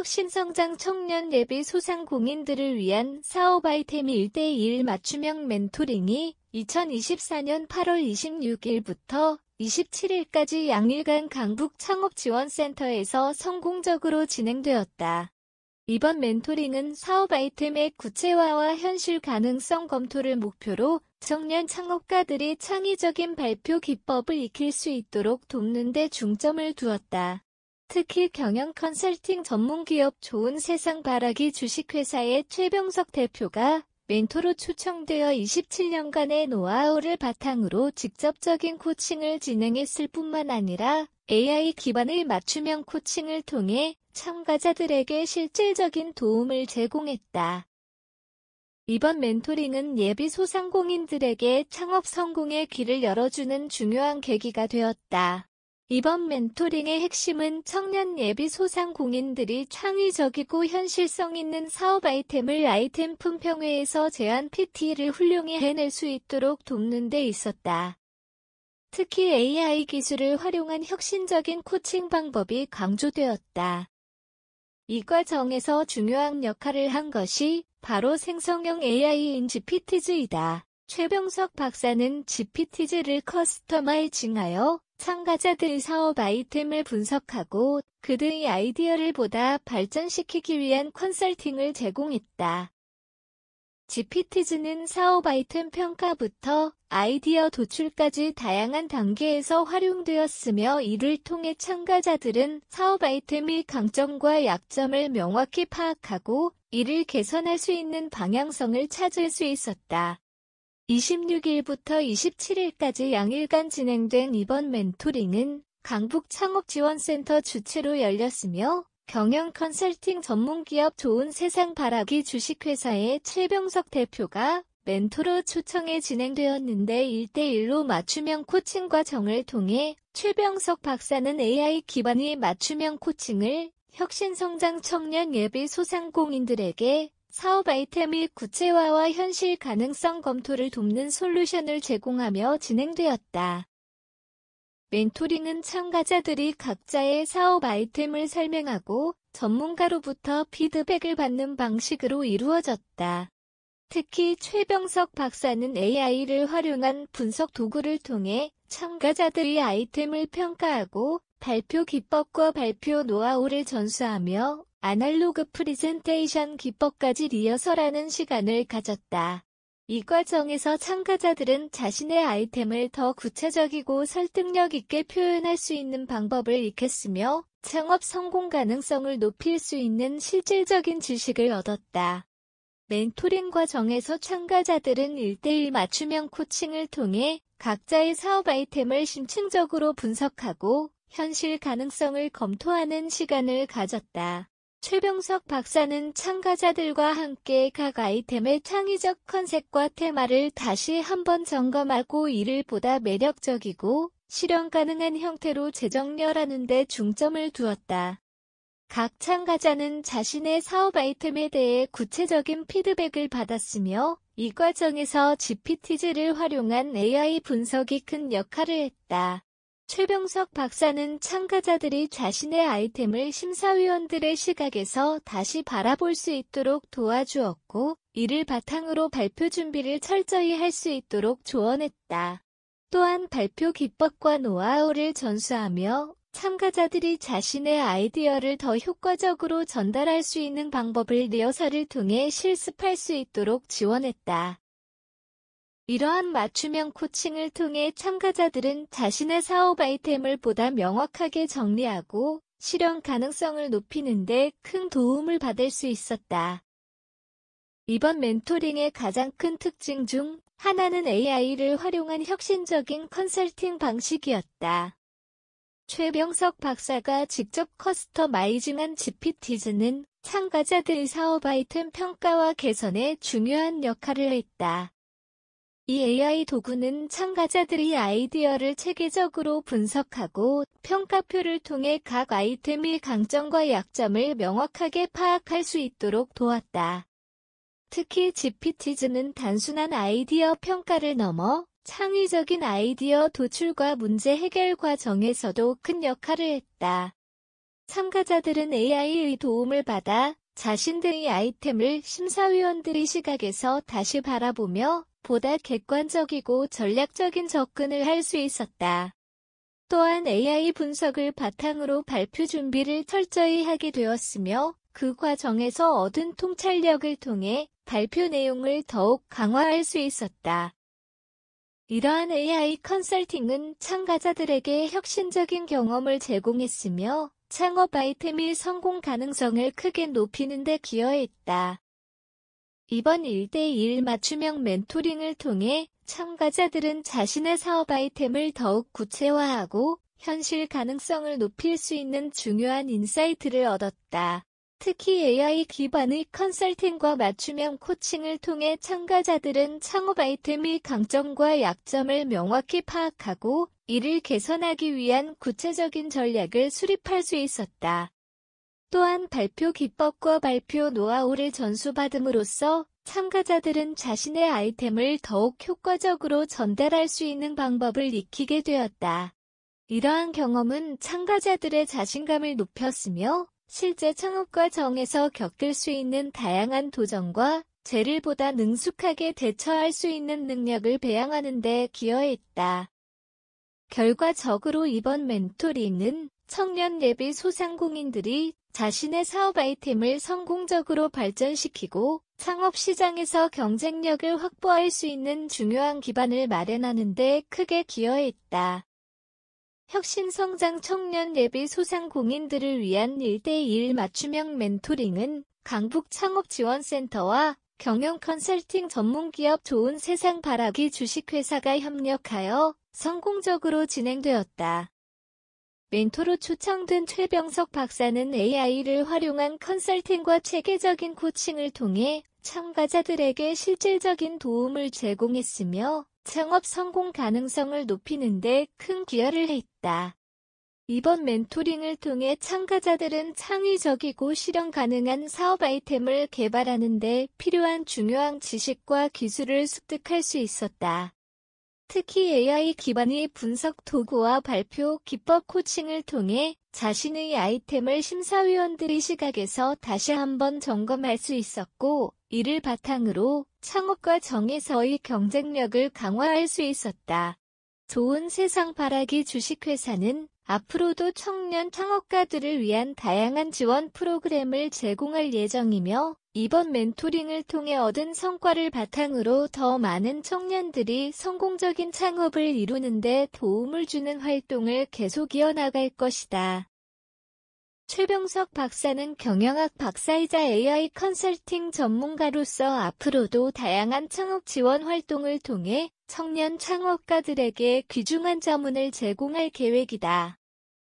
혁신성장 청년 예비 소상공인들을 위한 사업 아이템이 1대1 맞춤형 멘토링이 2024년 8월 26일부터 27일까지 양일간 강북 창업지원센터에서 성공적으로 진행되었다. 이번 멘토링은 사업 아이템의 구체화와 현실 가능성 검토를 목표로 청년 창업가들이 창의적인 발표 기법을 익힐 수 있도록 돕는 데 중점을 두었다. 특히 경영 컨설팅 전문기업 좋은 세상 바라기 주식회사의 최병석 대표가 멘토로 초청되어 27년간의 노하우를 바탕으로 직접적인 코칭을 진행했을 뿐만 아니라 AI 기반의 맞춤형 코칭을 통해 참가자들에게 실질적인 도움을 제공했다. 이번 멘토링은 예비 소상공인들에게 창업 성공의 길을 열어주는 중요한 계기가 되었다. 이번 멘토링의 핵심은 청년 예비 소상공인들이 창의적이고 현실성 있는 사업 아이템을 아이템 품평회에서 제안 PT를 훌륭히 해낼 수 있도록 돕는 데 있었다. 특히 AI 기술을 활용한 혁신적인 코칭 방법이 강조되었다. 이 과정에서 중요한 역할을 한 것이 바로 생성형 AI인 GPT즈이다. 최병석 박사는 GPT즈를 커스터마이징하여 참가자들의 사업 아이템을 분석하고 그들의 아이디어를 보다 발전시키기 위한 컨설팅을 제공했다. GPT즈는 사업 아이템 평가부터 아이디어 도출까지 다양한 단계에서 활용되었으며 이를 통해 참가자들은 사업 아이템의 강점과 약점을 명확히 파악하고 이를 개선할 수 있는 방향성을 찾을 수 있었다. 26일부터 27일까지 양일간 진행된 이번 멘토링은 강북 창업지원센터 주최로 열렸으며 경영 컨설팅 전문기업 좋은 세상 바라기 주식회사의 최병석 대표가 멘토로 초청해 진행되었는데 1대1로 맞춤형 코칭과 정을 통해 최병석 박사는 AI 기반의 맞춤형 코칭을 혁신성장 청년 예비 소상공인들에게 사업 아이템 및 구체화와 현실 가능성 검토를 돕는 솔루션을 제공하며 진행되었다. 멘토링은 참가자들이 각자의 사업 아이템을 설명하고 전문가로부터 피드백을 받는 방식으로 이루어졌다. 특히 최병석 박사는 AI를 활용한 분석 도구를 통해 참가자들이 아이템을 평가하고 발표 기법과 발표 노하우를 전수하며 아날로그 프리젠테이션 기법까지 리허설하는 시간을 가졌다. 이 과정에서 참가자들은 자신의 아이템을 더 구체적이고 설득력 있게 표현할 수 있는 방법을 익혔으며 창업 성공 가능성을 높일 수 있는 실질적인 지식을 얻었다. 멘토링 과정에서 참가자들은 1대1 맞춤형 코칭을 통해 각자의 사업 아이템을 심층적으로 분석하고 현실 가능성을 검토하는 시간을 가졌다. 최병석 박사는 참가자들과 함께 각 아이템의 창의적 컨셉과 테마를 다시 한번 점검하고 이를 보다 매력적이고 실현 가능한 형태로 재정렬하는 데 중점을 두었다. 각 참가자는 자신의 사업 아이템에 대해 구체적인 피드백을 받았으며 이 과정에서 GPT즈를 활용한 AI 분석이 큰 역할을 했다. 최병석 박사는 참가자들이 자신의 아이템을 심사위원들의 시각에서 다시 바라볼 수 있도록 도와주었고, 이를 바탕으로 발표 준비를 철저히 할 수 있도록 조언했다. 또한 발표 기법과 노하우를 전수하며 참가자들이 자신의 아이디어를 더 효과적으로 전달할 수 있는 방법을 리허설을 통해 실습할 수 있도록 지원했다. 이러한 맞춤형 코칭을 통해 참가자들은 자신의 사업 아이템을 보다 명확하게 정리하고 실현 가능성을 높이는 데 큰 도움을 받을 수 있었다. 이번 멘토링의 가장 큰 특징 중 하나는 AI를 활용한 혁신적인 컨설팅 방식이었다. 최병석 박사가 직접 커스터마이징한 GPT즈는 참가자들의 사업 아이템 평가와 개선에 중요한 역할을 했다. 이 AI 도구는 참가자들이 아이디어를 체계적으로 분석하고 평가표를 통해 각 아이템의 강점과 약점을 명확하게 파악할 수 있도록 도왔다. 특히 GPT즈는 단순한 아이디어 평가를 넘어 창의적인 아이디어 도출과 문제 해결 과정에서도 큰 역할을 했다. 참가자들은 AI의 도움을 받아 자신들의 아이템을 심사위원들의 시각에서 다시 바라보며 보다 객관적이고 전략적인 접근을 할 수 있었다. 또한 AI 분석을 바탕으로 발표 준비를 철저히 하게 되었으며 그 과정에서 얻은 통찰력을 통해 발표 내용을 더욱 강화할 수 있었다. 이러한 AI 컨설팅은 참가자들에게 혁신적인 경험을 제공했으며 창업 아이템이 성공 가능성을 크게 높이는 데 기여했다. 이번 1대1 맞춤형 멘토링을 통해 참가자들은 자신의 사업 아이템을 더욱 구체화하고 현실 가능성을 높일 수 있는 중요한 인사이트를 얻었다. 특히 AI 기반의 컨설팅과 맞춤형 코칭을 통해 참가자들은 창업 아이템의 강점과 약점을 명확히 파악하고 이를 개선하기 위한 구체적인 전략을 수립할 수 있었다. 또한 발표 기법과 발표 노하우를 전수받음으로써 참가자들은 자신의 아이템을 더욱 효과적으로 전달할 수 있는 방법을 익히게 되었다. 이러한 경험은 참가자들의 자신감을 높였으며 실제 창업과 정에서 겪을 수 있는 다양한 도전과 죄를 보다 능숙하게 대처할 수 있는 능력을 배양하는 데 기여했다. 결과적으로 이번 멘토링은 청년 예비 소상공인들이 자신의 사업 아이템을 성공적으로 발전시키고 창업시장에서 경쟁력을 확보할 수 있는 중요한 기반을 마련하는 데 크게 기여했다. 혁신성장 청년 예비 소상공인들을 위한 1대1 맞춤형 멘토링은 강북창업지원센터와 경영 컨설팅 전문기업 좋은 세상 바라기 주식회사가 협력하여 성공적으로 진행되었다. 멘토로 초청된 최병석 박사는 AI를 활용한 컨설팅과 체계적인 코칭을 통해 참가자들에게 실질적인 도움을 제공했으며 창업 성공 가능성을 높이는 데 큰 기여를 했다. 이번 멘토링을 통해 참가자들은 창의적이고 실현 가능한 사업 아이템을 개발하는 데 필요한 중요한 지식과 기술을 습득할 수 있었다. 특히 AI 기반의 분석 도구와 발표 기법 코칭을 통해 자신의 아이템을 심사위원들의 시각에서 다시 한번 점검할 수 있었고, 이를 바탕으로 창업과 정에서의 경쟁력을 강화할 수 있었다. 좋은 세상 바라기 주식회사는 앞으로도 청년 창업가들을 위한 다양한 지원 프로그램을 제공할 예정이며 이번 멘토링을 통해 얻은 성과를 바탕으로 더 많은 청년들이 성공적인 창업을 이루는데 도움을 주는 활동을 계속 이어나갈 것이다. 최병석 박사는 경영학 박사이자 AI 컨설팅 전문가로서 앞으로도 다양한 창업 지원 활동을 통해 청년 창업가들에게 귀중한 자문을 제공할 계획이다.